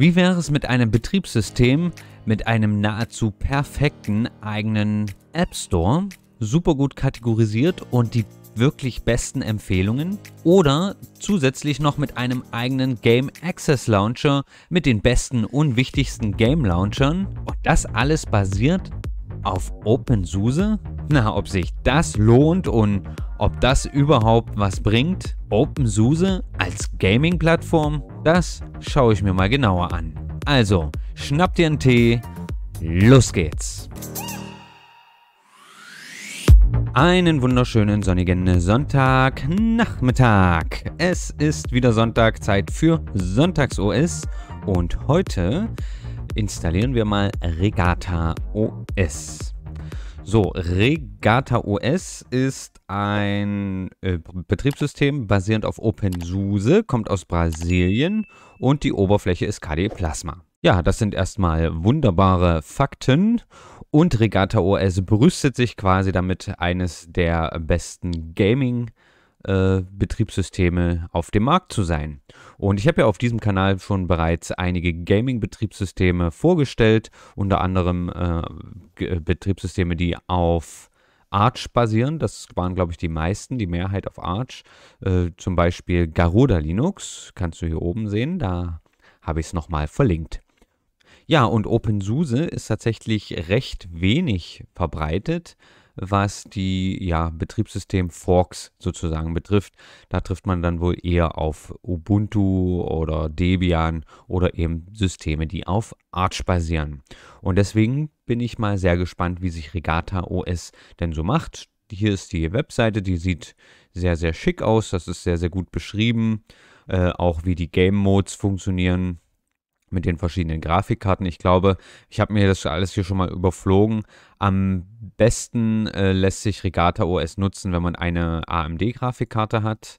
Wie wäre es mit einem Betriebssystem mit einem nahezu perfekten eigenen App Store, super gut kategorisiert und die wirklich besten Empfehlungen oder zusätzlich noch mit einem eigenen Game Access Launcher mit den besten und wichtigsten Game Launchern und das alles basiert auf OpenSUSE? Na, ob sich das lohnt und ob das überhaupt was bringt? OpenSUSE als Gaming-Plattform? Das schaue ich mir mal genauer an. Also, schnapp dir einen Tee, los geht's! Einen wunderschönen sonnigen Sonntagnachmittag. Es ist wieder Sonntag, Zeit für Sonntags-OS und heute installieren wir mal Regatta OS. So, Regatta OS ist ein äh, Betriebssystem basierend auf OpenSUSE, kommt aus Brasilien und die Oberfläche ist KDE Plasma. Ja, das sind erstmal wunderbare Fakten und Regatta OS brüstet sich quasi damit, eines der besten Gaming-Betriebssysteme äh, auf dem Markt zu sein. Und ich habe ja auf diesem Kanal schon bereits einige Gaming-Betriebssysteme vorgestellt, unter anderem äh, äh Betriebssysteme, die auf Arch basieren. Das waren, glaube ich, die meisten, die Mehrheit auf Arch. Äh, zum Beispiel Garuda Linux, kannst du hier oben sehen, da habe ich es nochmal verlinkt. Ja, und OpenSUSE ist tatsächlich recht wenig verbreitet was die ja, Betriebssystem-Forks sozusagen betrifft. Da trifft man dann wohl eher auf Ubuntu oder Debian oder eben Systeme, die auf Arch basieren. Und deswegen bin ich mal sehr gespannt, wie sich Regatta OS denn so macht. Hier ist die Webseite, die sieht sehr, sehr schick aus. Das ist sehr, sehr gut beschrieben. Äh, auch wie die Game Modes funktionieren mit den verschiedenen Grafikkarten. Ich glaube, ich habe mir das alles hier schon mal überflogen. Am besten äh, lässt sich Regatta OS nutzen, wenn man eine AMD-Grafikkarte hat,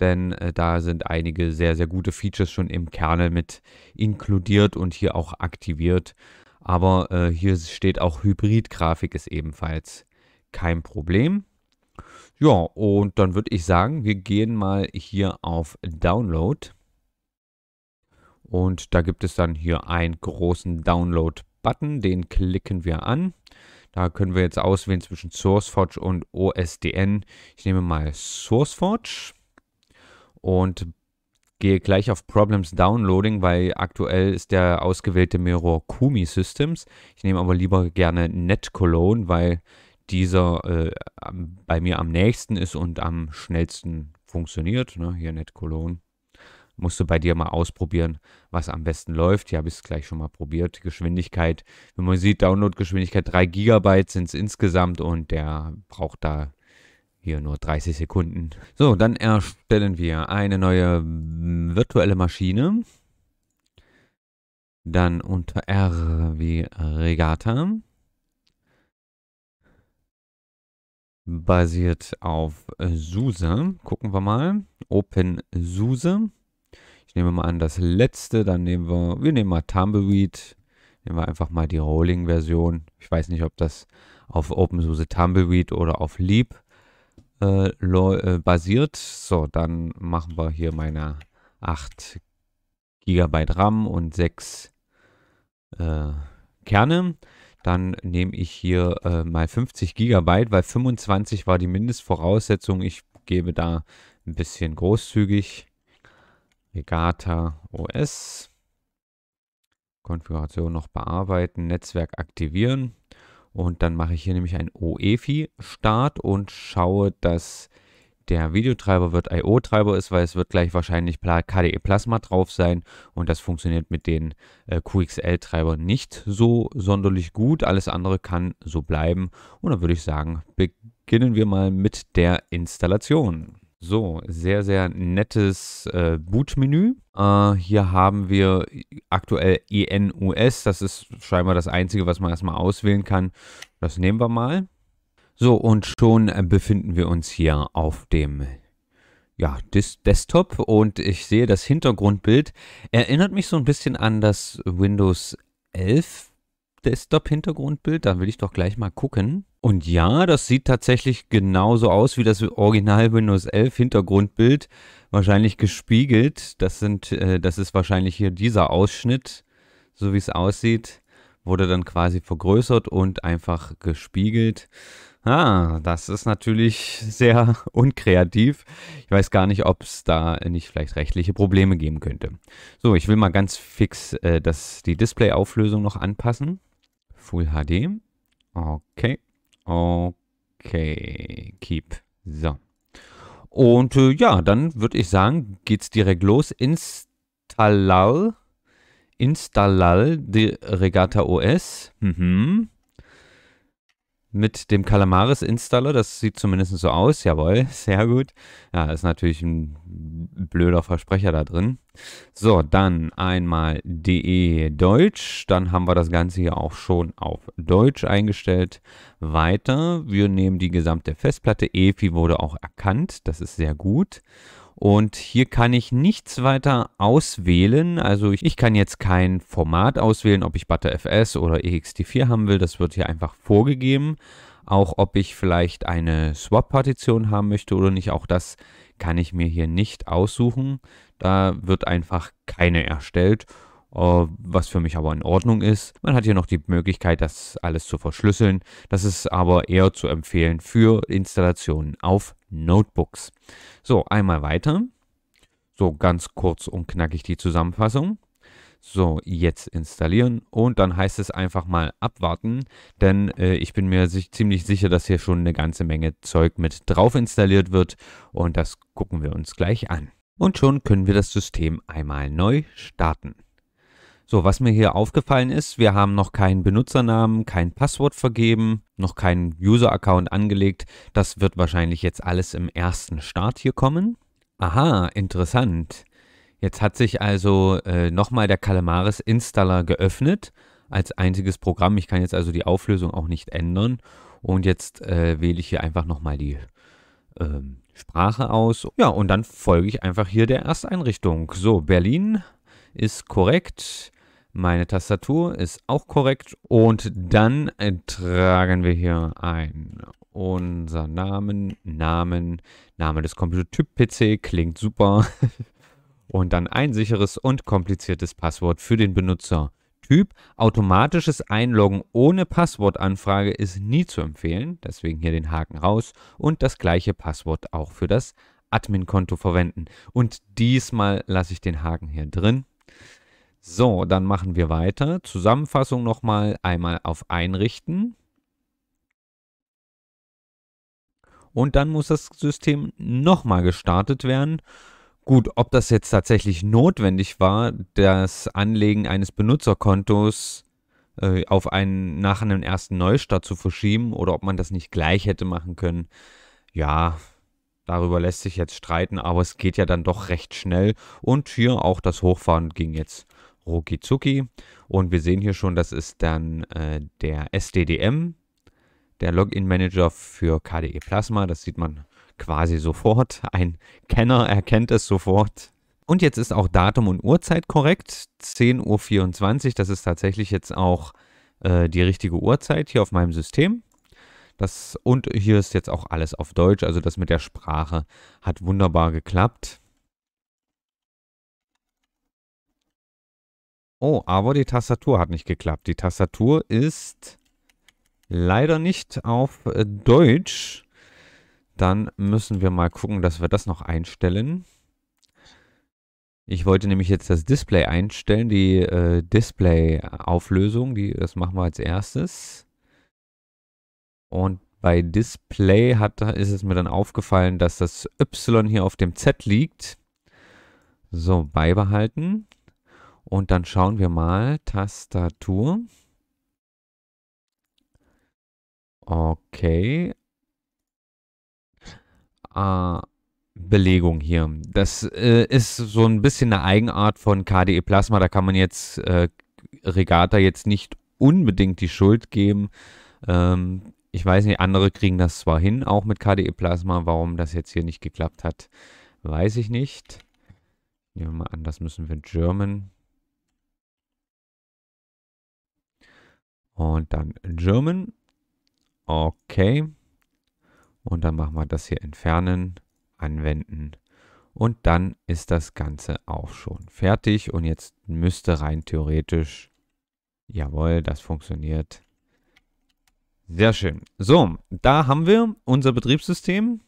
denn äh, da sind einige sehr, sehr gute Features schon im Kernel mit inkludiert und hier auch aktiviert. Aber äh, hier steht auch Hybrid-Grafik ist ebenfalls kein Problem. Ja, und dann würde ich sagen, wir gehen mal hier auf Download. Und da gibt es dann hier einen großen Download-Button, den klicken wir an. Da können wir jetzt auswählen zwischen SourceForge und OSDN. Ich nehme mal SourceForge und gehe gleich auf Problems Downloading, weil aktuell ist der ausgewählte Mirror Kumi Systems. Ich nehme aber lieber gerne NetCologne, weil dieser äh, bei mir am nächsten ist und am schnellsten funktioniert. Ne? Hier NetCologne musst du bei dir mal ausprobieren, was am besten läuft. Hier habe ich es gleich schon mal probiert. Geschwindigkeit, wenn man sieht, Downloadgeschwindigkeit 3 GB sind es insgesamt und der braucht da hier nur 30 Sekunden. So, dann erstellen wir eine neue virtuelle Maschine. Dann unter R wie Regatta. Basiert auf SUSE. Gucken wir mal. Open SUSE. Ich nehme mal an, das letzte. Dann nehmen wir, wir nehmen mal Tumbleweed. Nehmen wir einfach mal die Rolling-Version. Ich weiß nicht, ob das auf OpenSUSE Tumbleweed oder auf Leap äh, äh, basiert. So, dann machen wir hier meine 8 GB RAM und 6 äh, Kerne. Dann nehme ich hier äh, mal 50 GB, weil 25 war die Mindestvoraussetzung. Ich gebe da ein bisschen großzügig. Regatta OS. Konfiguration noch bearbeiten, Netzwerk aktivieren. Und dann mache ich hier nämlich einen OEFI-Start und schaue, dass der Videotreiber wird IO-Treiber ist, weil es wird gleich wahrscheinlich KDE Plasma drauf sein und das funktioniert mit den äh, QXL-Treibern nicht so sonderlich gut. Alles andere kann so bleiben und dann würde ich sagen, beginnen wir mal mit der Installation. So, sehr, sehr nettes äh, Boot-Menü. Äh, hier haben wir aktuell ENUS. Das ist scheinbar das Einzige, was man erstmal auswählen kann. Das nehmen wir mal. So, und schon befinden wir uns hier auf dem ja, Des Desktop. Und ich sehe das Hintergrundbild. Erinnert mich so ein bisschen an das Windows 11 Desktop-Hintergrundbild. Da will ich doch gleich mal gucken. Und ja, das sieht tatsächlich genauso aus wie das Original Windows 11 Hintergrundbild, wahrscheinlich gespiegelt. Das sind, äh, das ist wahrscheinlich hier dieser Ausschnitt, so wie es aussieht, wurde dann quasi vergrößert und einfach gespiegelt. Ah, das ist natürlich sehr unkreativ. Ich weiß gar nicht, ob es da nicht vielleicht rechtliche Probleme geben könnte. So, ich will mal ganz fix äh, das, die Display-Auflösung noch anpassen. Full HD. Okay. Okay, keep. So. Und äh, ja, dann würde ich sagen, geht's direkt los. Installal. Installal, die Regatta OS. Mhm mit dem Calamaris-Installer. Das sieht zumindest so aus. Jawohl, sehr gut. Ja, ist natürlich ein blöder Versprecher da drin. So, dann einmal DE Deutsch. Dann haben wir das Ganze hier auch schon auf Deutsch eingestellt. Weiter. Wir nehmen die gesamte Festplatte. EFI wurde auch erkannt. Das ist sehr gut. Und hier kann ich nichts weiter auswählen. Also ich, ich kann jetzt kein Format auswählen, ob ich ButterFS oder EXT4 haben will. Das wird hier einfach vorgegeben. Auch ob ich vielleicht eine Swap-Partition haben möchte oder nicht. Auch das kann ich mir hier nicht aussuchen. Da wird einfach keine erstellt. Äh, was für mich aber in Ordnung ist. Man hat hier noch die Möglichkeit, das alles zu verschlüsseln. Das ist aber eher zu empfehlen für Installationen auf Notebooks. So, einmal weiter. So, ganz kurz und knackig die Zusammenfassung. So, jetzt installieren und dann heißt es einfach mal abwarten, denn äh, ich bin mir sich, ziemlich sicher, dass hier schon eine ganze Menge Zeug mit drauf installiert wird und das gucken wir uns gleich an. Und schon können wir das System einmal neu starten. So, was mir hier aufgefallen ist, wir haben noch keinen Benutzernamen, kein Passwort vergeben, noch keinen User-Account angelegt. Das wird wahrscheinlich jetzt alles im ersten Start hier kommen. Aha, interessant. Jetzt hat sich also äh, nochmal der Calamaris Installer geöffnet als einziges Programm. Ich kann jetzt also die Auflösung auch nicht ändern. Und jetzt äh, wähle ich hier einfach nochmal die äh, Sprache aus. Ja, und dann folge ich einfach hier der Ersteinrichtung. So, Berlin ist korrekt. Meine Tastatur ist auch korrekt. Und dann äh, tragen wir hier ein unser Namen, Namen, Name des Computertyp-PC, klingt super. und dann ein sicheres und kompliziertes Passwort für den Benutzer. Typ automatisches Einloggen ohne Passwortanfrage ist nie zu empfehlen, deswegen hier den Haken raus und das gleiche Passwort auch für das Admin-Konto verwenden. Und diesmal lasse ich den Haken hier drin, so, dann machen wir weiter. Zusammenfassung nochmal einmal auf Einrichten. Und dann muss das System nochmal gestartet werden. Gut, ob das jetzt tatsächlich notwendig war, das Anlegen eines Benutzerkontos äh, auf einen, nach einem ersten Neustart zu verschieben oder ob man das nicht gleich hätte machen können, ja, darüber lässt sich jetzt streiten, aber es geht ja dann doch recht schnell und hier auch das Hochfahren ging jetzt Rokizuki. Und wir sehen hier schon, das ist dann äh, der SDDM, der Login Manager für KDE Plasma. Das sieht man quasi sofort. Ein Kenner erkennt es sofort. Und jetzt ist auch Datum und Uhrzeit korrekt. 10.24 Uhr, das ist tatsächlich jetzt auch äh, die richtige Uhrzeit hier auf meinem System. Das, und hier ist jetzt auch alles auf Deutsch, also das mit der Sprache hat wunderbar geklappt. Oh, aber die Tastatur hat nicht geklappt. Die Tastatur ist leider nicht auf äh, Deutsch. Dann müssen wir mal gucken, dass wir das noch einstellen. Ich wollte nämlich jetzt das Display einstellen, die äh, Display-Auflösung. Das machen wir als erstes. Und bei Display hat, ist es mir dann aufgefallen, dass das Y hier auf dem Z liegt. So, beibehalten. Und dann schauen wir mal, Tastatur. Okay. Ah, Belegung hier. Das äh, ist so ein bisschen eine Eigenart von KDE Plasma. Da kann man jetzt äh, Regatta jetzt nicht unbedingt die Schuld geben. Ähm, ich weiß nicht, andere kriegen das zwar hin, auch mit KDE Plasma. Warum das jetzt hier nicht geklappt hat, weiß ich nicht. Nehmen wir mal an, das müssen wir German Und dann German. Okay. Und dann machen wir das hier entfernen, anwenden. Und dann ist das Ganze auch schon fertig. Und jetzt müsste rein theoretisch, jawohl, das funktioniert. Sehr schön. So, da haben wir unser Betriebssystem.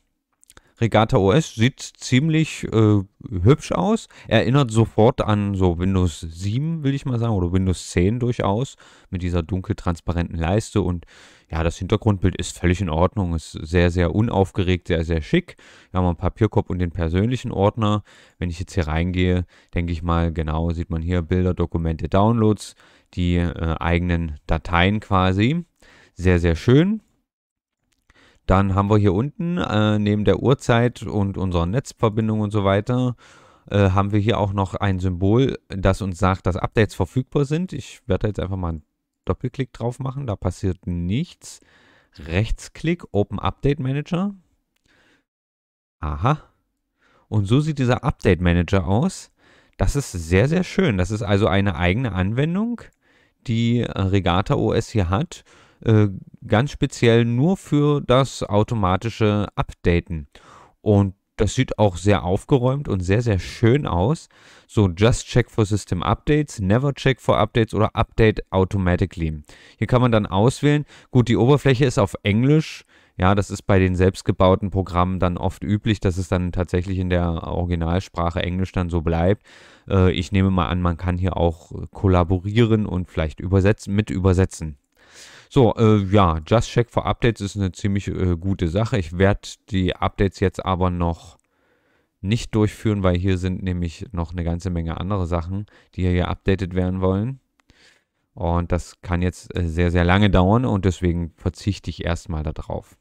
Regatta OS sieht ziemlich äh, hübsch aus. Erinnert sofort an so Windows 7, will ich mal sagen, oder Windows 10 durchaus, mit dieser dunkeltransparenten Leiste. Und ja, das Hintergrundbild ist völlig in Ordnung. Ist sehr, sehr unaufgeregt, sehr, sehr schick. Wir haben einen Papierkorb und den persönlichen Ordner. Wenn ich jetzt hier reingehe, denke ich mal, genau, sieht man hier Bilder, Dokumente, Downloads, die äh, eigenen Dateien quasi. Sehr, sehr schön. Dann haben wir hier unten äh, neben der Uhrzeit und unserer Netzverbindung und so weiter äh, haben wir hier auch noch ein Symbol, das uns sagt, dass Updates verfügbar sind. Ich werde jetzt einfach mal einen Doppelklick drauf machen, da passiert nichts. Rechtsklick, Open Update Manager. Aha. Und so sieht dieser Update Manager aus. Das ist sehr, sehr schön. Das ist also eine eigene Anwendung, die Regatta OS hier hat äh, ganz speziell nur für das automatische Updaten. Und das sieht auch sehr aufgeräumt und sehr, sehr schön aus. So Just Check for System Updates, Never Check for Updates oder Update Automatically. Hier kann man dann auswählen. Gut, die Oberfläche ist auf Englisch. Ja, das ist bei den selbstgebauten Programmen dann oft üblich, dass es dann tatsächlich in der Originalsprache Englisch dann so bleibt. Äh, ich nehme mal an, man kann hier auch kollaborieren und vielleicht übersetzen, mit übersetzen. So, äh, ja, Just Check for Updates ist eine ziemlich äh, gute Sache. Ich werde die Updates jetzt aber noch nicht durchführen, weil hier sind nämlich noch eine ganze Menge andere Sachen, die hier updated werden wollen. Und das kann jetzt äh, sehr, sehr lange dauern und deswegen verzichte ich erstmal darauf.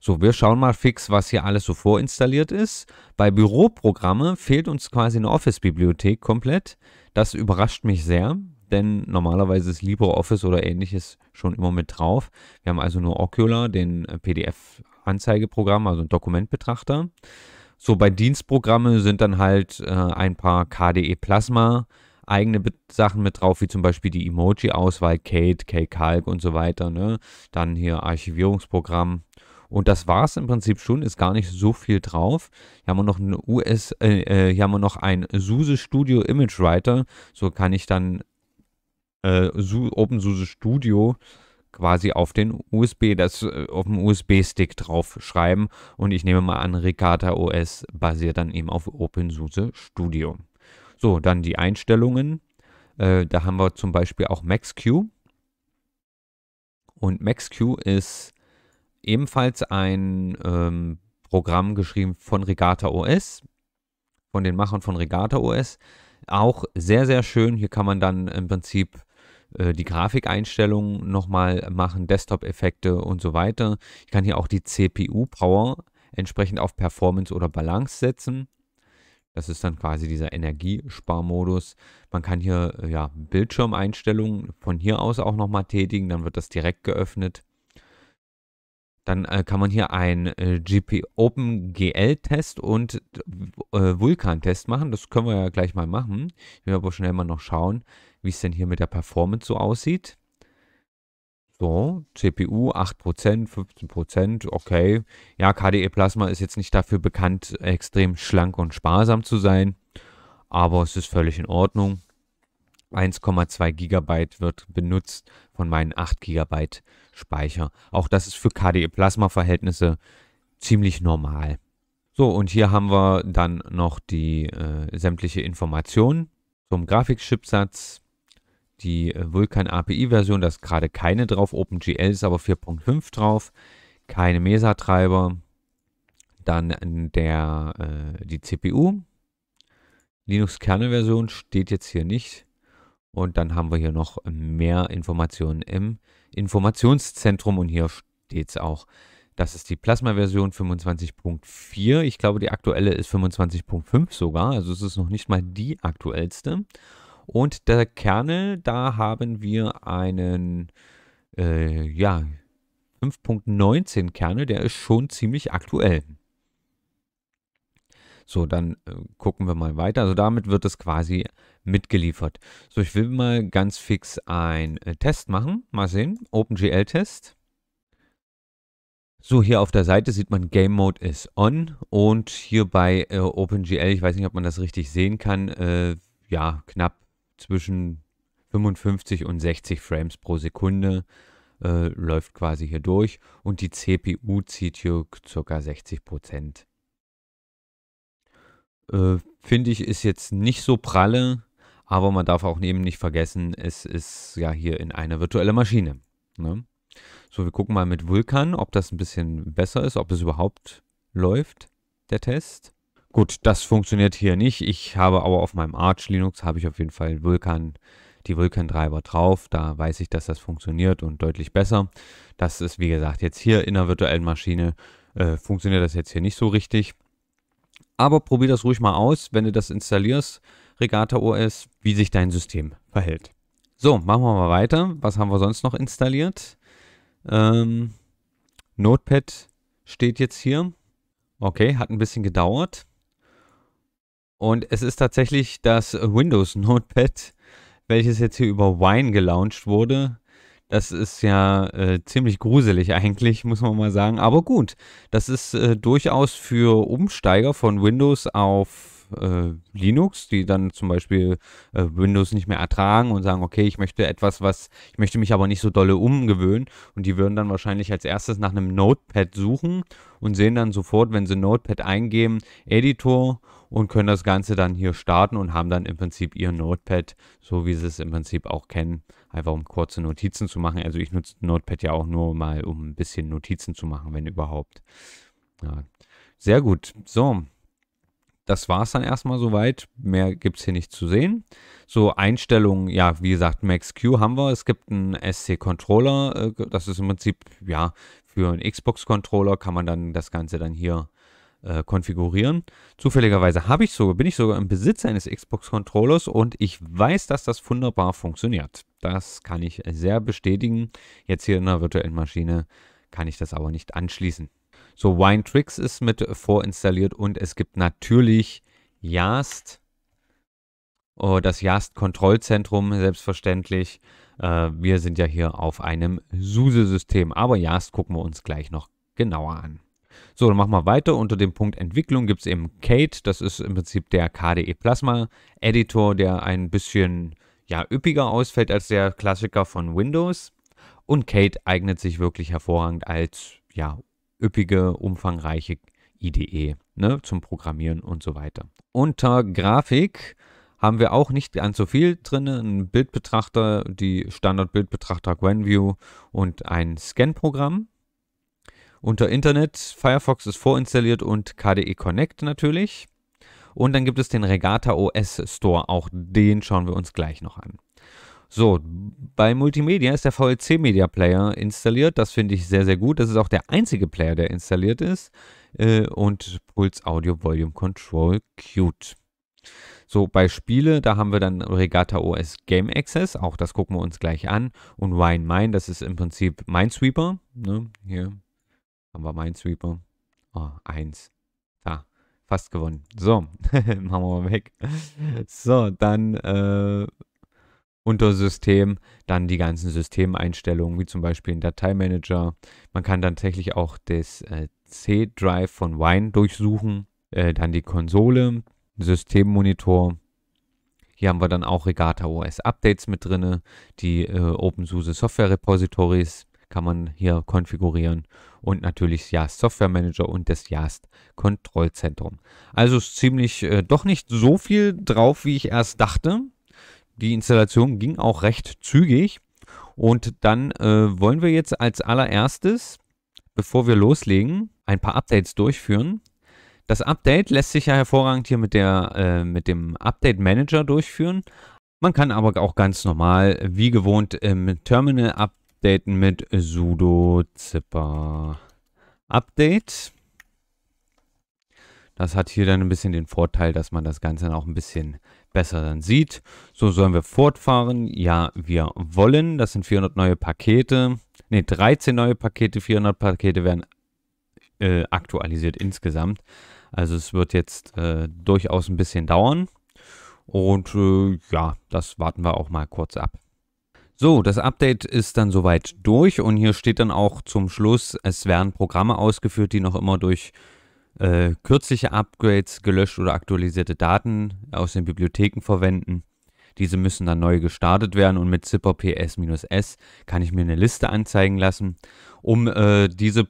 So, wir schauen mal fix, was hier alles so vorinstalliert ist. Bei Büroprogramme fehlt uns quasi eine Office-Bibliothek komplett. Das überrascht mich sehr denn normalerweise ist LibreOffice oder ähnliches schon immer mit drauf. Wir haben also nur Ocular, den äh, PDF-Anzeigeprogramm, also einen Dokumentbetrachter. So bei Dienstprogrammen sind dann halt äh, ein paar KDE Plasma eigene Be Sachen mit drauf, wie zum Beispiel die Emoji-Auswahl, Kate, K-Calc und so weiter. Ne? Dann hier Archivierungsprogramm. Und das war es im Prinzip schon, ist gar nicht so viel drauf. Hier haben wir noch ein US, äh, äh, hier haben wir noch ein SUSE Studio Image Writer. So kann ich dann äh, OpenSUSE Studio quasi auf den USB, das äh, auf dem USB-Stick drauf schreiben. Und ich nehme mal an, Riccata OS basiert dann eben auf OpenSUSE Studio. So, dann die Einstellungen. Äh, da haben wir zum Beispiel auch MaxQ. Und MaxQ ist ebenfalls ein ähm, Programm geschrieben von Regata OS, von den Machern von Regata OS. Auch sehr, sehr schön. Hier kann man dann im Prinzip äh, die Grafikeinstellungen nochmal machen, Desktop-Effekte und so weiter. Ich kann hier auch die CPU-Power entsprechend auf Performance oder Balance setzen. Das ist dann quasi dieser Energiesparmodus. Man kann hier äh, ja, Bildschirmeinstellungen von hier aus auch nochmal tätigen, dann wird das direkt geöffnet. Dann äh, kann man hier einen äh, GP OpenGL-Test und äh, Vulkan-Test machen. Das können wir ja gleich mal machen. Ich will aber schnell mal noch schauen, wie es denn hier mit der Performance so aussieht. So, CPU 8%, 15%, okay. Ja, KDE Plasma ist jetzt nicht dafür bekannt, extrem schlank und sparsam zu sein, aber es ist völlig in Ordnung. 1,2 GB wird benutzt von meinen 8 GB Speicher. Auch das ist für KDE Plasma Verhältnisse ziemlich normal. So, und hier haben wir dann noch die äh, sämtliche Informationen zum Grafikchipsatz, die äh, Vulkan API-Version, da ist gerade keine drauf. OpenGL ist aber 4.5 drauf. Keine Mesa-Treiber. Dann der, äh, die CPU. Linux-Kernel-Version steht jetzt hier nicht. Und dann haben wir hier noch mehr Informationen im Informationszentrum. Und hier steht es auch. Das ist die Plasma-Version 25.4. Ich glaube, die aktuelle ist 25.5 sogar. Also es ist noch nicht mal die aktuellste. Und der Kernel, da haben wir einen, äh, ja, 5.19 Kernel, der ist schon ziemlich aktuell. So, dann äh, gucken wir mal weiter. Also damit wird es quasi mitgeliefert. So, ich will mal ganz fix einen äh, Test machen. Mal sehen, OpenGL-Test. So, hier auf der Seite sieht man Game Mode ist on und hier bei äh, OpenGL, ich weiß nicht, ob man das richtig sehen kann, äh, ja, knapp zwischen 55 und 60 Frames pro Sekunde äh, läuft quasi hier durch und die CPU zieht hier ca. 60 Prozent. Äh, Finde ich ist jetzt nicht so pralle, aber man darf auch eben nicht vergessen, es ist ja hier in einer virtuellen Maschine. Ne? So, wir gucken mal mit Vulkan, ob das ein bisschen besser ist, ob es überhaupt läuft, der Test. Gut, das funktioniert hier nicht. Ich habe aber auf meinem Arch Linux habe ich auf jeden Fall Vulkan, die Vulkan Treiber drauf. Da weiß ich, dass das funktioniert und deutlich besser. Das ist wie gesagt jetzt hier in der virtuellen Maschine äh, funktioniert das jetzt hier nicht so richtig. Aber probier das ruhig mal aus, wenn du das installierst, Regatta OS, wie sich dein System verhält. So, machen wir mal weiter. Was haben wir sonst noch installiert? Ähm, Notepad steht jetzt hier. Okay, hat ein bisschen gedauert. Und es ist tatsächlich das Windows Notepad, welches jetzt hier über Wine gelauncht wurde. Das ist ja äh, ziemlich gruselig eigentlich, muss man mal sagen. Aber gut, das ist äh, durchaus für Umsteiger von Windows auf äh, Linux, die dann zum Beispiel äh, Windows nicht mehr ertragen und sagen, okay, ich möchte etwas, was, ich möchte mich aber nicht so dolle umgewöhnen. Und die würden dann wahrscheinlich als erstes nach einem Notepad suchen und sehen dann sofort, wenn sie Notepad eingeben, Editor und können das Ganze dann hier starten und haben dann im Prinzip ihr Notepad, so wie sie es im Prinzip auch kennen, einfach um kurze Notizen zu machen. Also ich nutze Notepad ja auch nur mal, um ein bisschen Notizen zu machen, wenn überhaupt. Ja. Sehr gut. So, das war es dann erstmal soweit. Mehr gibt es hier nicht zu sehen. So, Einstellungen, ja, wie gesagt, MaxQ haben wir. Es gibt einen SC-Controller. Äh, das ist im Prinzip, ja, für einen Xbox-Controller kann man dann das Ganze dann hier äh, konfigurieren. Zufälligerweise habe ich sogar, bin ich sogar im Besitz eines Xbox-Controllers und ich weiß, dass das wunderbar funktioniert. Das kann ich sehr bestätigen. Jetzt hier in einer virtuellen Maschine kann ich das aber nicht anschließen. So, Wine Tricks ist mit vorinstalliert und es gibt natürlich Yast, oh, das yast kontrollzentrum selbstverständlich. Äh, wir sind ja hier auf einem SUSE-System, aber Jast gucken wir uns gleich noch genauer an. So, dann machen wir weiter. Unter dem Punkt Entwicklung gibt es eben Kate. Das ist im Prinzip der KDE Plasma Editor, der ein bisschen ja, üppiger ausfällt als der Klassiker von Windows. Und Kate eignet sich wirklich hervorragend als ja, üppige, umfangreiche IDE ne, zum Programmieren und so weiter. Unter Grafik haben wir auch nicht ganz so viel drin. Ein Bildbetrachter, die Standard-Bildbetrachter GwenView und ein Scan-Programm unter Internet. Firefox ist vorinstalliert und KDE Connect natürlich. Und dann gibt es den Regatta OS Store. Auch den schauen wir uns gleich noch an. So, bei Multimedia ist der VLC Media Player installiert. Das finde ich sehr, sehr gut. Das ist auch der einzige Player, der installiert ist. Äh, und Puls Audio Volume Control Cute. So, bei Spiele, da haben wir dann Regatta OS Game Access, auch das gucken wir uns gleich an. Und Wine Mine, das ist im Prinzip Minesweeper. Ne? Hier haben wir Minesweeper. Oh, eins. Da, fast gewonnen. So, machen wir mal weg. So, dann äh, unter System, dann die ganzen Systemeinstellungen, wie zum Beispiel ein Dateimanager. Man kann tatsächlich auch das äh, C-Drive von Wine durchsuchen. Äh, dann die Konsole, Systemmonitor. Hier haben wir dann auch Regata OS Updates mit drin, die äh, OpenSUSE Software Repositories, kann man hier konfigurieren und natürlich Jast Software Manager und das Jast Kontrollzentrum. Also ist ziemlich äh, doch nicht so viel drauf, wie ich erst dachte. Die Installation ging auch recht zügig und dann äh, wollen wir jetzt als allererstes, bevor wir loslegen, ein paar Updates durchführen. Das Update lässt sich ja hervorragend hier mit, der, äh, mit dem Update Manager durchführen. Man kann aber auch ganz normal, wie gewohnt, im Terminal-Update Update mit sudo zipper update. Das hat hier dann ein bisschen den Vorteil, dass man das Ganze dann auch ein bisschen besser dann sieht. So sollen wir fortfahren. Ja, wir wollen. Das sind 400 neue Pakete. Ne, 13 neue Pakete, 400 Pakete werden äh, aktualisiert insgesamt. Also es wird jetzt äh, durchaus ein bisschen dauern. Und äh, ja, das warten wir auch mal kurz ab. So, das Update ist dann soweit durch und hier steht dann auch zum Schluss, es werden Programme ausgeführt, die noch immer durch äh, kürzliche Upgrades gelöscht oder aktualisierte Daten aus den Bibliotheken verwenden. Diese müssen dann neu gestartet werden und mit zipper ps-s kann ich mir eine Liste anzeigen lassen. Um äh, diese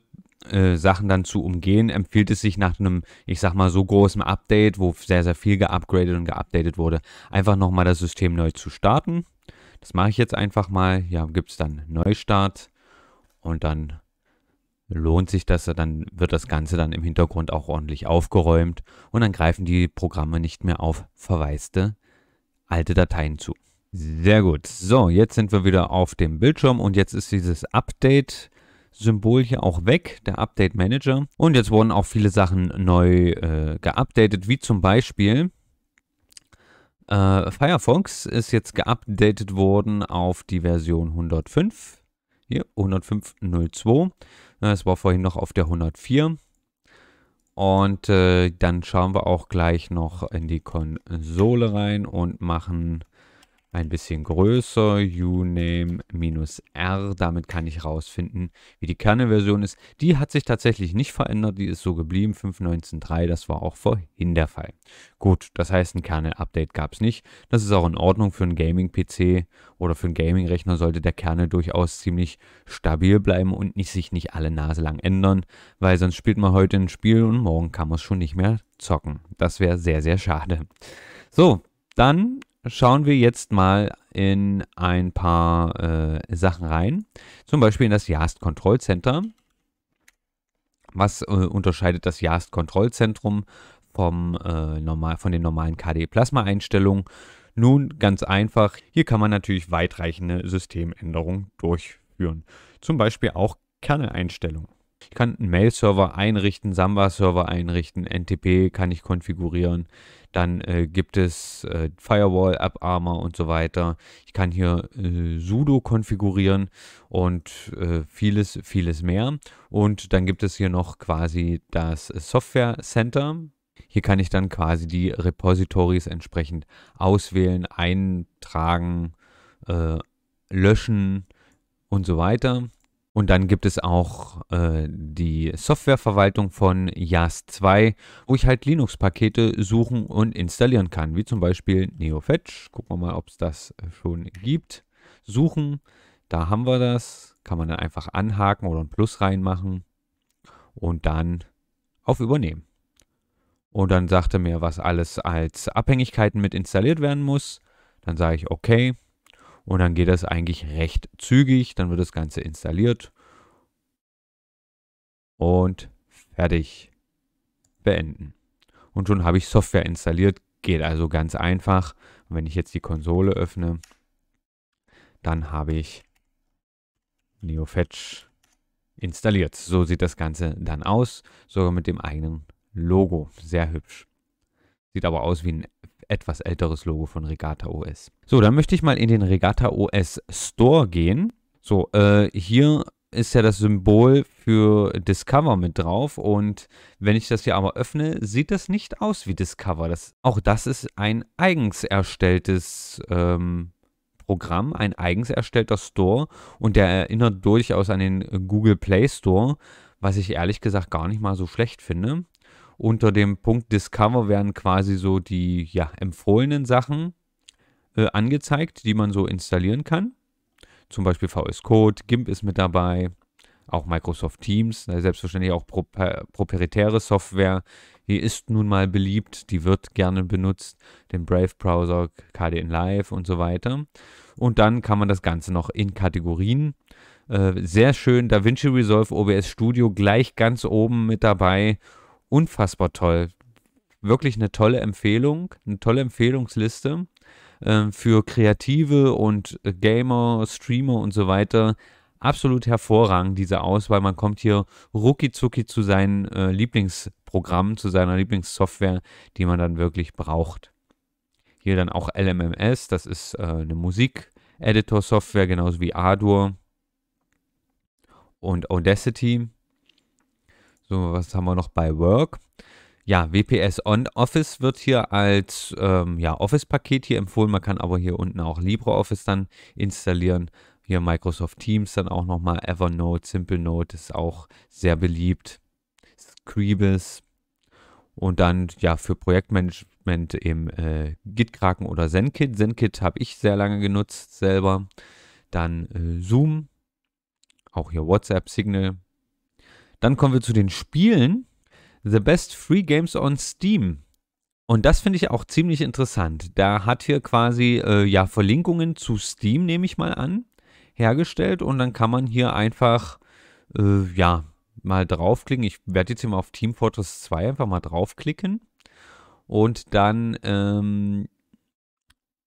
äh, Sachen dann zu umgehen, empfiehlt es sich nach einem, ich sag mal, so großen Update, wo sehr, sehr viel geupgradet und geupdatet wurde, einfach nochmal das System neu zu starten das mache ich jetzt einfach mal. Ja, gibt es dann Neustart und dann lohnt sich das, dann wird das Ganze dann im Hintergrund auch ordentlich aufgeräumt und dann greifen die Programme nicht mehr auf verwaiste alte Dateien zu. Sehr gut. So, jetzt sind wir wieder auf dem Bildschirm und jetzt ist dieses Update Symbol hier auch weg, der Update Manager. Und jetzt wurden auch viele Sachen neu äh, geupdatet, wie zum Beispiel äh, Firefox ist jetzt geupdatet worden auf die Version 105. Hier, 105.02. Es war vorhin noch auf der 104. Und äh, dann schauen wir auch gleich noch in die Konsole rein und machen ein bisschen größer, uname-r. Damit kann ich rausfinden, wie die Kernelversion ist. Die hat sich tatsächlich nicht verändert, die ist so geblieben, 5.19.3, das war auch vorhin der Fall. Gut, das heißt, ein Kernel-Update gab es nicht. Das ist auch in Ordnung für einen Gaming-PC oder für einen Gaming-Rechner sollte der Kernel durchaus ziemlich stabil bleiben und nicht, sich nicht alle Nase lang ändern, weil sonst spielt man heute ein Spiel und morgen kann man es schon nicht mehr zocken. Das wäre sehr, sehr schade. So, dann schauen wir jetzt mal in ein paar äh, Sachen rein. Zum Beispiel in das JAST Control Was äh, unterscheidet das JAST Kontrollzentrum vom, äh, normal, von den normalen KDE-Plasma-Einstellungen? Nun, ganz einfach, hier kann man natürlich weitreichende Systemänderungen durchführen. Zum Beispiel auch Kernel-Einstellungen. Ich kann einen Mail-Server einrichten, Samba-Server einrichten, NTP kann ich konfigurieren, dann äh, gibt es äh, Firewall, App Armor und so weiter. Ich kann hier äh, sudo konfigurieren und äh, vieles, vieles mehr. Und dann gibt es hier noch quasi das Software Center. Hier kann ich dann quasi die Repositories entsprechend auswählen, eintragen, äh, löschen und so weiter. Und dann gibt es auch äh, die Softwareverwaltung von JAS 2, wo ich halt Linux-Pakete suchen und installieren kann, wie zum Beispiel NeoFetch. Gucken wir mal, ob es das schon gibt. Suchen, da haben wir das. Kann man dann einfach anhaken oder ein Plus reinmachen und dann auf Übernehmen. Und dann sagte mir, was alles als Abhängigkeiten mit installiert werden muss. Dann sage ich, okay, und dann geht das eigentlich recht zügig. Dann wird das Ganze installiert. Und fertig. Beenden. Und schon habe ich Software installiert. Geht also ganz einfach. Und wenn ich jetzt die Konsole öffne, dann habe ich NeoFetch installiert. So sieht das Ganze dann aus. Sogar mit dem eigenen Logo. Sehr hübsch. Sieht aber aus wie ein etwas älteres Logo von Regatta OS. So, dann möchte ich mal in den Regatta OS Store gehen. So, äh, hier ist ja das Symbol für Discover mit drauf und wenn ich das hier aber öffne, sieht das nicht aus wie Discover. Das, auch das ist ein eigens erstelltes ähm, Programm, ein eigens erstellter Store und der erinnert durchaus an den Google Play Store, was ich ehrlich gesagt gar nicht mal so schlecht finde. Unter dem Punkt Discover werden quasi so die ja, empfohlenen Sachen äh, angezeigt, die man so installieren kann. Zum Beispiel VS Code, GIMP ist mit dabei, auch Microsoft Teams, selbstverständlich auch proprietäre Software. Die ist nun mal beliebt, die wird gerne benutzt, den Brave Browser, KDN Live und so weiter. Und dann kann man das Ganze noch in Kategorien. Äh, sehr schön, DaVinci Resolve OBS Studio gleich ganz oben mit dabei unfassbar toll. Wirklich eine tolle Empfehlung, eine tolle Empfehlungsliste äh, für Kreative und äh, Gamer, Streamer und so weiter. Absolut hervorragend, diese Auswahl. Man kommt hier rucki zu seinen äh, Lieblingsprogrammen, zu seiner Lieblingssoftware, die man dann wirklich braucht. Hier dann auch LMMS, das ist äh, eine Musik-Editor-Software, genauso wie Adur und Audacity. So, was haben wir noch bei Work? Ja, WPS On Office wird hier als ähm, ja, Office-Paket hier empfohlen. Man kann aber hier unten auch LibreOffice dann installieren. Hier Microsoft Teams dann auch nochmal. Evernote, Simple Note ist auch sehr beliebt. Scribus. Und dann ja für Projektmanagement im äh, Git-Kraken oder ZenKit. ZenKit habe ich sehr lange genutzt selber. Dann äh, Zoom. Auch hier WhatsApp, Signal, dann kommen wir zu den Spielen. The Best Free Games on Steam. Und das finde ich auch ziemlich interessant. Da hat hier quasi äh, ja Verlinkungen zu Steam, nehme ich mal an, hergestellt. Und dann kann man hier einfach äh, ja mal draufklicken. Ich werde jetzt hier mal auf Team Fortress 2 einfach mal draufklicken. Und dann ähm,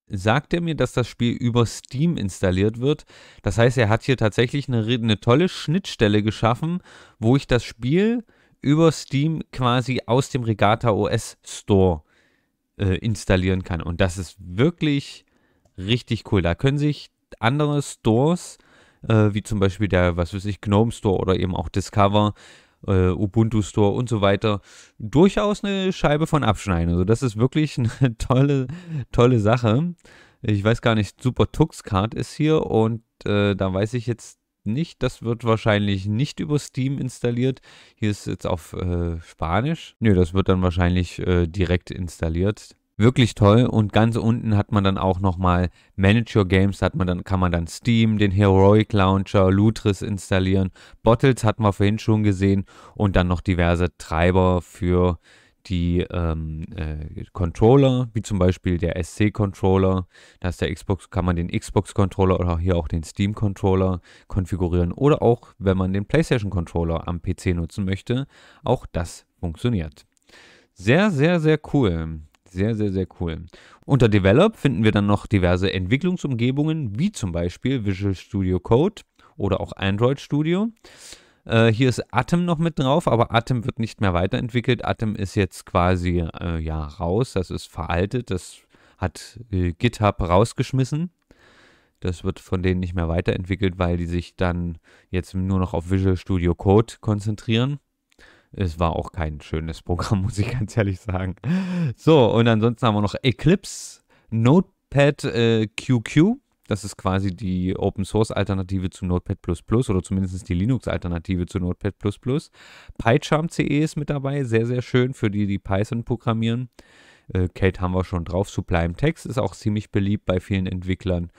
sagt er mir, dass das Spiel über Steam installiert wird. Das heißt, er hat hier tatsächlich eine, eine tolle Schnittstelle geschaffen, wo ich das Spiel über Steam quasi aus dem Regatta OS Store äh, installieren kann. Und das ist wirklich richtig cool. Da können sich andere Stores, äh, wie zum Beispiel der, was weiß ich, Gnome Store oder eben auch Discover, äh, Ubuntu Store und so weiter durchaus eine Scheibe von abschneiden. Also das ist wirklich eine tolle, tolle Sache. Ich weiß gar nicht, Super Tuxcard ist hier und äh, da weiß ich jetzt nicht. Das wird wahrscheinlich nicht über Steam installiert. Hier ist jetzt auf äh, Spanisch. Nö, das wird dann wahrscheinlich äh, direkt installiert wirklich toll. Und ganz unten hat man dann auch nochmal Manage Your Games, da hat man dann, kann man dann Steam, den Heroic Launcher, Lutris installieren. Bottles hatten wir vorhin schon gesehen und dann noch diverse Treiber für die ähm, äh, Controller, wie zum Beispiel der SC-Controller. Da ist der Xbox, kann man den Xbox-Controller oder hier auch den Steam-Controller konfigurieren. Oder auch, wenn man den PlayStation-Controller am PC nutzen möchte, auch das funktioniert. Sehr, sehr, sehr cool. Sehr, sehr, sehr cool. Unter Develop finden wir dann noch diverse Entwicklungsumgebungen, wie zum Beispiel Visual Studio Code oder auch Android Studio. Äh, hier ist Atom noch mit drauf, aber Atom wird nicht mehr weiterentwickelt. Atom ist jetzt quasi äh, ja raus, das ist veraltet, das hat äh, GitHub rausgeschmissen. Das wird von denen nicht mehr weiterentwickelt, weil die sich dann jetzt nur noch auf Visual Studio Code konzentrieren. Es war auch kein schönes Programm, muss ich ganz ehrlich sagen. So, und ansonsten haben wir noch Eclipse Notepad äh, QQ. Das ist quasi die Open Source Alternative zu Notepad oder zumindest die Linux Alternative zu Notepad. PyCharm CE ist mit dabei, sehr, sehr schön für die, die Python programmieren. Äh, Kate haben wir schon drauf. Sublime Text ist auch ziemlich beliebt bei vielen Entwicklern.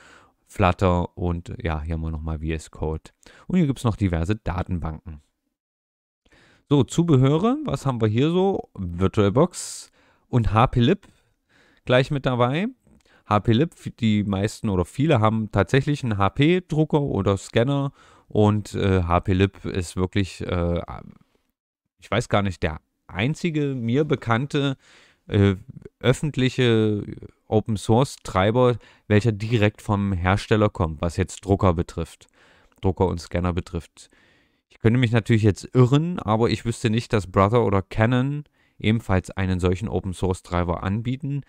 Flutter und ja, hier haben wir nochmal VS Code. Und hier gibt es noch diverse Datenbanken. So, Zubehöre, was haben wir hier so? VirtualBox und HP-Lib gleich mit dabei. HP-Lib, die meisten oder viele haben tatsächlich einen HP-Drucker oder Scanner und äh, HP-Lib ist wirklich, äh, ich weiß gar nicht, der einzige mir bekannte äh, öffentliche Open-Source-Treiber, welcher direkt vom Hersteller kommt, was jetzt Drucker betrifft, Drucker und Scanner betrifft. Ich könnte mich natürlich jetzt irren, aber ich wüsste nicht, dass Brother oder Canon ebenfalls einen solchen Open Source Treiber anbieten.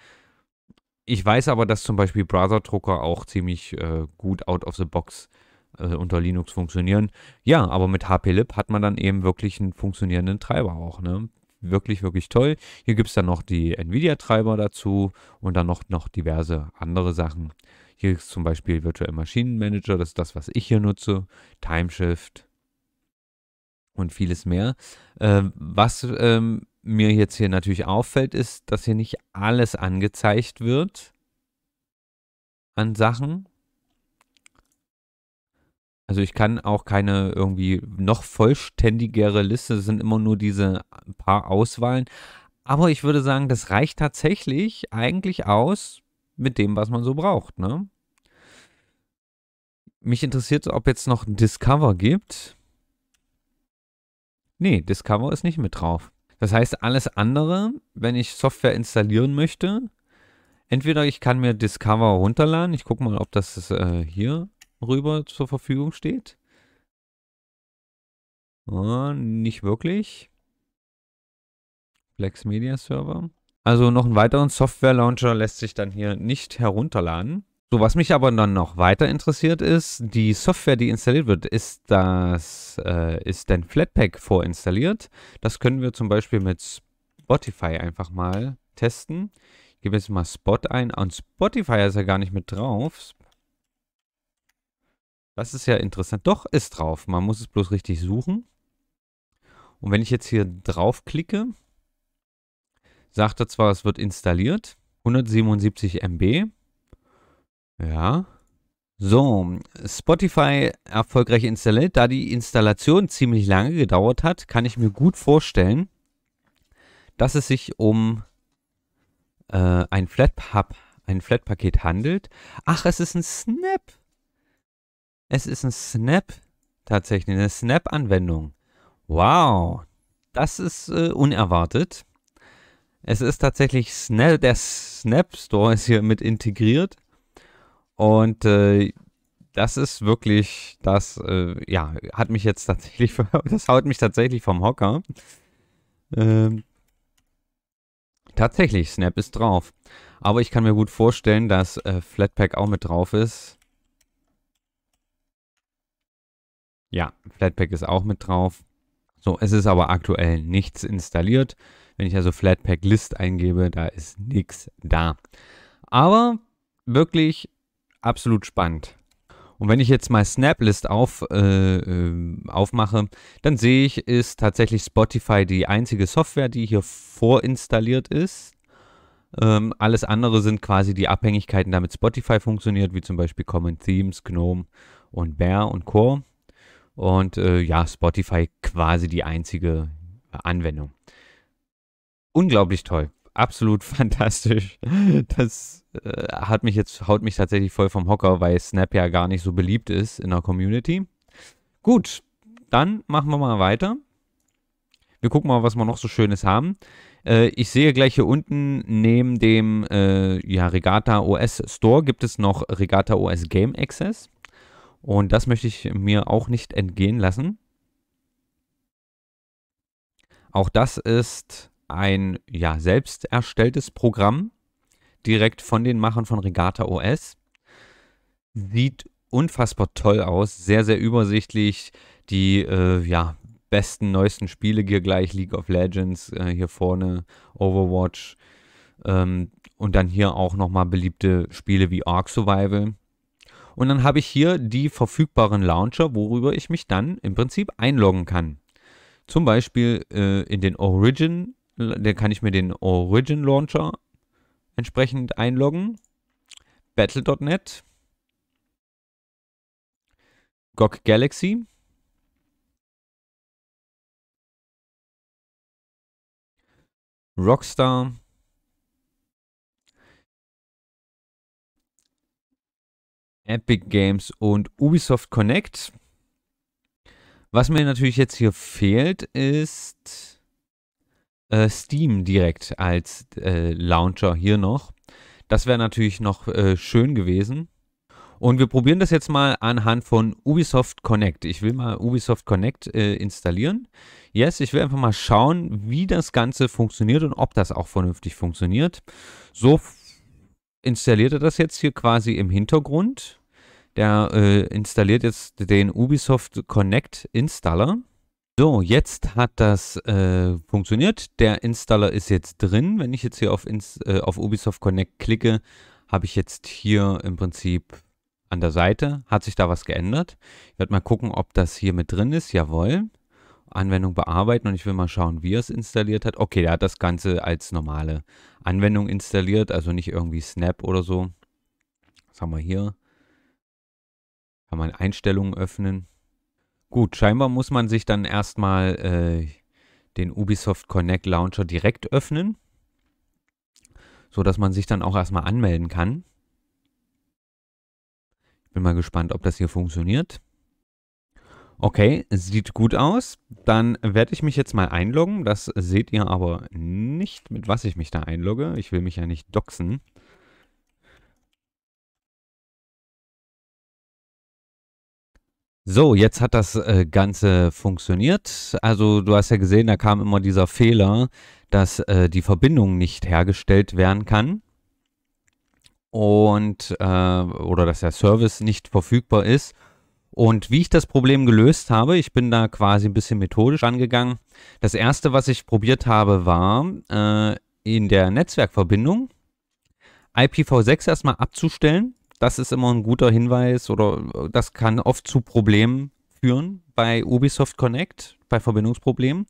Ich weiß aber, dass zum Beispiel Brother Drucker auch ziemlich äh, gut out of the box äh, unter Linux funktionieren. Ja, aber mit HP-Lib hat man dann eben wirklich einen funktionierenden Treiber auch. Ne? Wirklich, wirklich toll. Hier gibt es dann noch die NVIDIA-Treiber dazu und dann noch, noch diverse andere Sachen. Hier ist zum Beispiel Virtual Machine Manager, das ist das, was ich hier nutze. Timeshift, und vieles mehr. Äh, was ähm, mir jetzt hier natürlich auffällt, ist, dass hier nicht alles angezeigt wird an Sachen. Also ich kann auch keine irgendwie noch vollständigere Liste, es sind immer nur diese paar Auswahlen. Aber ich würde sagen, das reicht tatsächlich eigentlich aus mit dem, was man so braucht. Ne? Mich interessiert, ob jetzt noch ein Discover gibt. Nee, Discover ist nicht mit drauf. Das heißt, alles andere, wenn ich Software installieren möchte, entweder ich kann mir Discover runterladen. Ich gucke mal, ob das äh, hier rüber zur Verfügung steht. Oh, nicht wirklich. Flex Media Server. Also noch einen weiteren Software-Launcher lässt sich dann hier nicht herunterladen. So, was mich aber dann noch weiter interessiert ist, die Software, die installiert wird, ist das, äh, ist denn Flatpak vorinstalliert? Das können wir zum Beispiel mit Spotify einfach mal testen. Ich gebe jetzt mal Spot ein. Und Spotify ist ja gar nicht mit drauf. Das ist ja interessant. Doch, ist drauf. Man muss es bloß richtig suchen. Und wenn ich jetzt hier drauf klicke, sagt er zwar, es wird installiert. 177 MB. Ja. So, Spotify erfolgreich installiert. Da die Installation ziemlich lange gedauert hat, kann ich mir gut vorstellen, dass es sich um äh, ein Flatpub, ein Flatpaket handelt. Ach, es ist ein Snap. Es ist ein Snap tatsächlich, eine Snap-Anwendung. Wow, das ist äh, unerwartet. Es ist tatsächlich Snap, der Snap Store ist hier mit integriert. Und äh, das ist wirklich, das äh, ja, hat mich jetzt tatsächlich, das haut mich tatsächlich vom Hocker. Ähm, tatsächlich, Snap ist drauf. Aber ich kann mir gut vorstellen, dass äh, Flatpak auch mit drauf ist. Ja, Flatpak ist auch mit drauf. So, es ist aber aktuell nichts installiert. Wenn ich also Flatpak List eingebe, da ist nichts da. Aber wirklich absolut spannend. Und wenn ich jetzt mal Snaplist auf, äh, ähm, aufmache, dann sehe ich, ist tatsächlich Spotify die einzige Software, die hier vorinstalliert ist. Ähm, alles andere sind quasi die Abhängigkeiten, damit Spotify funktioniert, wie zum Beispiel Common Themes, GNOME und Bear und Core. Und äh, ja, Spotify quasi die einzige Anwendung. Unglaublich toll absolut fantastisch. Das äh, hat mich jetzt, haut mich tatsächlich voll vom Hocker, weil Snap ja gar nicht so beliebt ist in der Community. Gut, dann machen wir mal weiter. Wir gucken mal, was wir noch so Schönes haben. Äh, ich sehe gleich hier unten neben dem äh, ja, Regatta OS Store gibt es noch Regatta OS Game Access. Und das möchte ich mir auch nicht entgehen lassen. Auch das ist ein ja, selbst erstelltes Programm, direkt von den Machern von Regatta OS. Sieht unfassbar toll aus, sehr, sehr übersichtlich. Die äh, ja, besten, neuesten Spiele hier gleich, League of Legends, äh, hier vorne, Overwatch. Ähm, und dann hier auch nochmal beliebte Spiele wie Ark Survival. Und dann habe ich hier die verfügbaren Launcher, worüber ich mich dann im Prinzip einloggen kann. Zum Beispiel äh, in den Origin dann kann ich mir den Origin Launcher entsprechend einloggen. Battle.net. GOG Galaxy. Rockstar. Epic Games und Ubisoft Connect. Was mir natürlich jetzt hier fehlt, ist äh, Steam direkt als äh, Launcher hier noch. Das wäre natürlich noch äh, schön gewesen. Und wir probieren das jetzt mal anhand von Ubisoft Connect. Ich will mal Ubisoft Connect äh, installieren. Yes, ich will einfach mal schauen, wie das Ganze funktioniert und ob das auch vernünftig funktioniert. So installiert er das jetzt hier quasi im Hintergrund. Der äh, installiert jetzt den Ubisoft Connect Installer. So, jetzt hat das äh, funktioniert. Der Installer ist jetzt drin. Wenn ich jetzt hier auf, Inst äh, auf Ubisoft Connect klicke, habe ich jetzt hier im Prinzip an der Seite, hat sich da was geändert. Ich werde mal gucken, ob das hier mit drin ist. Jawohl. Anwendung bearbeiten und ich will mal schauen, wie er es installiert hat. Okay, der hat das Ganze als normale Anwendung installiert, also nicht irgendwie Snap oder so. Was haben wir hier? Kann man Einstellungen öffnen. Gut, scheinbar muss man sich dann erstmal äh, den Ubisoft Connect Launcher direkt öffnen, sodass man sich dann auch erstmal anmelden kann. Ich bin mal gespannt, ob das hier funktioniert. Okay, sieht gut aus. Dann werde ich mich jetzt mal einloggen. Das seht ihr aber nicht, mit was ich mich da einlogge. Ich will mich ja nicht doxen. So, jetzt hat das äh, Ganze funktioniert. Also du hast ja gesehen, da kam immer dieser Fehler, dass äh, die Verbindung nicht hergestellt werden kann und äh, oder dass der Service nicht verfügbar ist. Und wie ich das Problem gelöst habe, ich bin da quasi ein bisschen methodisch angegangen. Das erste, was ich probiert habe, war äh, in der Netzwerkverbindung IPv6 erstmal abzustellen, das ist immer ein guter Hinweis oder äh, das kann oft zu Problemen führen bei Ubisoft Connect, bei Verbindungsproblemen.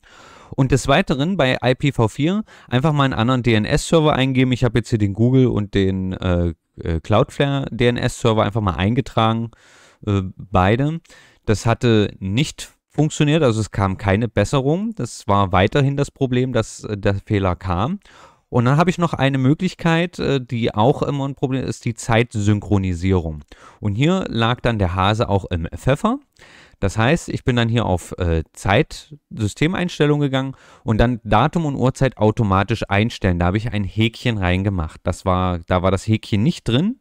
Und des Weiteren bei IPv4 einfach mal einen anderen DNS-Server eingeben. Ich habe jetzt hier den Google und den äh, äh Cloudflare DNS-Server einfach mal eingetragen, äh, beide. Das hatte nicht funktioniert, also es kam keine Besserung. Das war weiterhin das Problem, dass äh, der Fehler kam. Und dann habe ich noch eine Möglichkeit, äh, die auch immer ein Problem ist, die Zeitsynchronisierung. Und hier lag dann der Hase auch im Pfeffer. Das heißt, ich bin dann hier auf äh, gegangen und dann Datum und Uhrzeit automatisch einstellen. Da habe ich ein Häkchen reingemacht. Das war, da war das Häkchen nicht drin.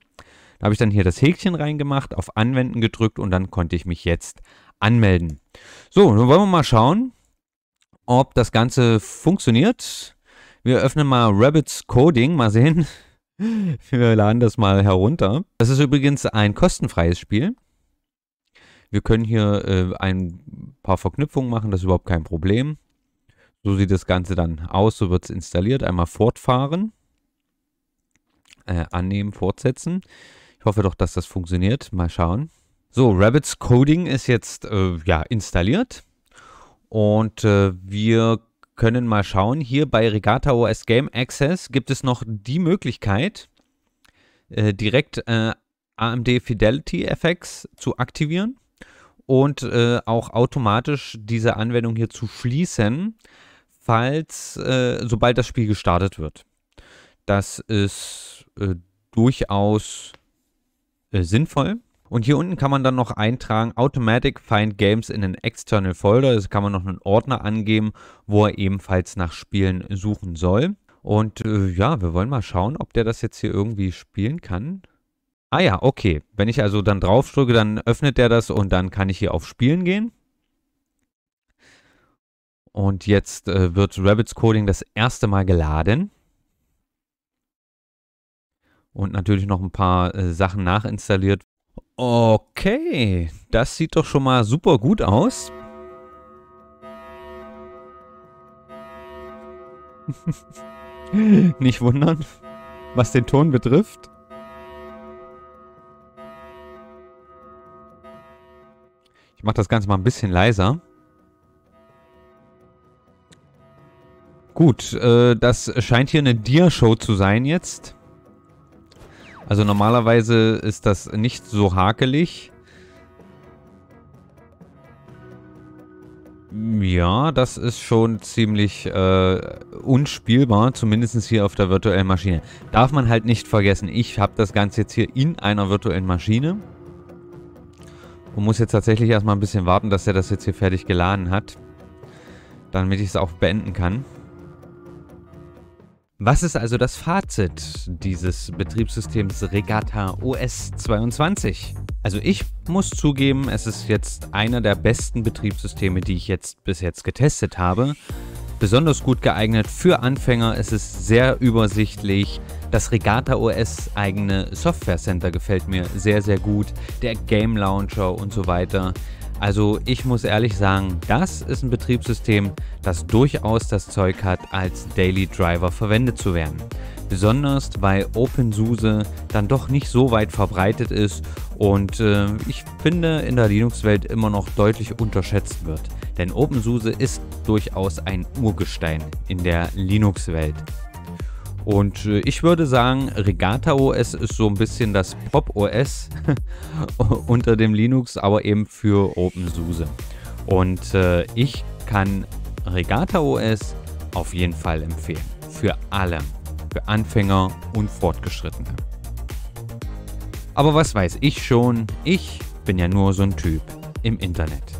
Da habe ich dann hier das Häkchen reingemacht, auf Anwenden gedrückt und dann konnte ich mich jetzt anmelden. So, nun wollen wir mal schauen, ob das Ganze funktioniert. Wir öffnen mal Rabbits Coding, mal sehen. Wir laden das mal herunter. Das ist übrigens ein kostenfreies Spiel. Wir können hier äh, ein paar Verknüpfungen machen, das ist überhaupt kein Problem. So sieht das Ganze dann aus, so wird es installiert. Einmal fortfahren, äh, annehmen, fortsetzen. Ich hoffe doch, dass das funktioniert. Mal schauen. So, Rabbits Coding ist jetzt äh, ja, installiert. Und äh, wir können mal schauen. Hier bei Regatta OS Game Access gibt es noch die Möglichkeit, äh, direkt äh, AMD Fidelity FX zu aktivieren und äh, auch automatisch diese Anwendung hier zu schließen, falls, äh, sobald das Spiel gestartet wird. Das ist äh, durchaus äh, sinnvoll. Und hier unten kann man dann noch eintragen, Automatic Find Games in den External Folder. Das kann man noch einen Ordner angeben, wo er ebenfalls nach Spielen suchen soll. Und äh, ja, wir wollen mal schauen, ob der das jetzt hier irgendwie spielen kann. Ah ja, okay. Wenn ich also dann drauf drücke, dann öffnet der das und dann kann ich hier auf Spielen gehen. Und jetzt äh, wird Rabbits Coding das erste Mal geladen und natürlich noch ein paar äh, Sachen nachinstalliert, Okay, das sieht doch schon mal super gut aus. Nicht wundern, was den Ton betrifft. Ich mache das Ganze mal ein bisschen leiser. Gut, äh, das scheint hier eine Dia-Show zu sein jetzt. Also normalerweise ist das nicht so hakelig. Ja, das ist schon ziemlich äh, unspielbar, zumindest hier auf der virtuellen Maschine. Darf man halt nicht vergessen, ich habe das Ganze jetzt hier in einer virtuellen Maschine und muss jetzt tatsächlich erstmal ein bisschen warten, dass er das jetzt hier fertig geladen hat, damit ich es auch beenden kann. Was ist also das Fazit dieses Betriebssystems Regatta OS 22? Also ich muss zugeben, es ist jetzt einer der besten Betriebssysteme, die ich jetzt bis jetzt getestet habe. Besonders gut geeignet für Anfänger, es ist sehr übersichtlich. Das Regatta OS eigene Software Center gefällt mir sehr, sehr gut. Der Game Launcher und so weiter. Also ich muss ehrlich sagen, das ist ein Betriebssystem, das durchaus das Zeug hat, als Daily Driver verwendet zu werden. Besonders weil OpenSUSE dann doch nicht so weit verbreitet ist und äh, ich finde in der Linux-Welt immer noch deutlich unterschätzt wird. Denn OpenSUSE ist durchaus ein Urgestein in der Linux-Welt. Und äh, ich würde sagen, Regatta OS ist so ein bisschen das Pop OS unter dem Linux, aber eben für OpenSUSE. Und äh, ich kann Regatta OS auf jeden Fall empfehlen. Für alle. Für Anfänger und Fortgeschrittene. Aber was weiß ich schon? Ich bin ja nur so ein Typ im Internet.